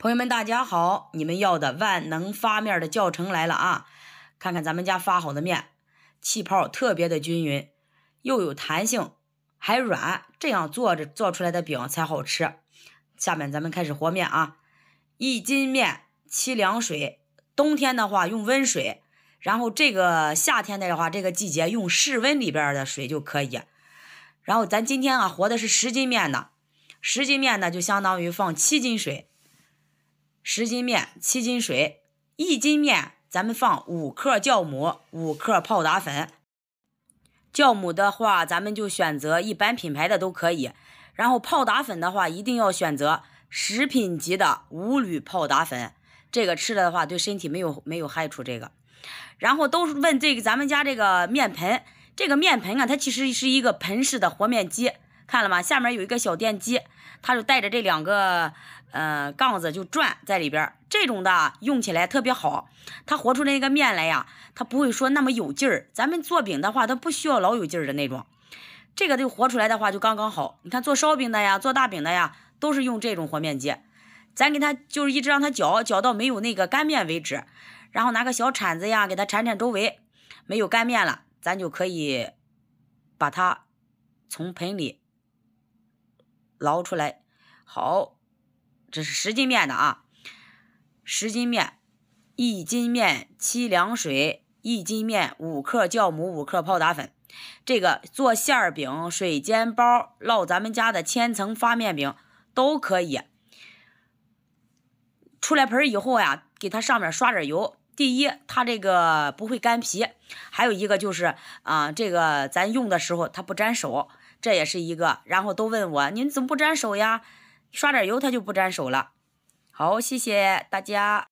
朋友们，大家好！你们要的万能发面的教程来了啊！看看咱们家发好的面，气泡特别的均匀，又有弹性，还软，这样做着做出来的饼才好吃。下面咱们开始和面啊，一斤面七两水，冬天的话用温水，然后这个夏天的话，这个季节用室温里边的水就可以。然后咱今天啊和的是十斤面呢，十斤面呢就相当于放七斤水。十斤面七斤水，一斤面咱们放五克酵母，五克泡打粉。酵母的话，咱们就选择一般品牌的都可以。然后泡打粉的话，一定要选择食品级的无铝泡打粉，这个吃了的话对身体没有没有害处。这个，然后都是问这个咱们家这个面盆，这个面盆啊，它其实是一个盆式的和面机。看了吗？下面有一个小电机，它就带着这两个呃杠子就转在里边。这种的用起来特别好，它和出来一个面来呀，它不会说那么有劲儿。咱们做饼的话，它不需要老有劲儿的那种，这个就和出来的话就刚刚好。你看做烧饼的呀，做大饼的呀，都是用这种和面机。咱给它就是一直让它搅，搅到没有那个干面为止，然后拿个小铲子呀，给它铲铲周围，没有干面了，咱就可以把它从盆里。捞出来，好，这是十斤面的啊，十斤面，一斤面七两水，一斤面五克酵母，五克泡打粉，这个做馅儿饼、水煎包、烙咱们家的千层发面饼都可以。出来盆以后呀，给它上面刷点油。第一，它这个不会干皮，还有一个就是啊，这个咱用的时候它不粘手，这也是一个。然后都问我您怎么不粘手呀？刷点油它就不粘手了。好，谢谢大家。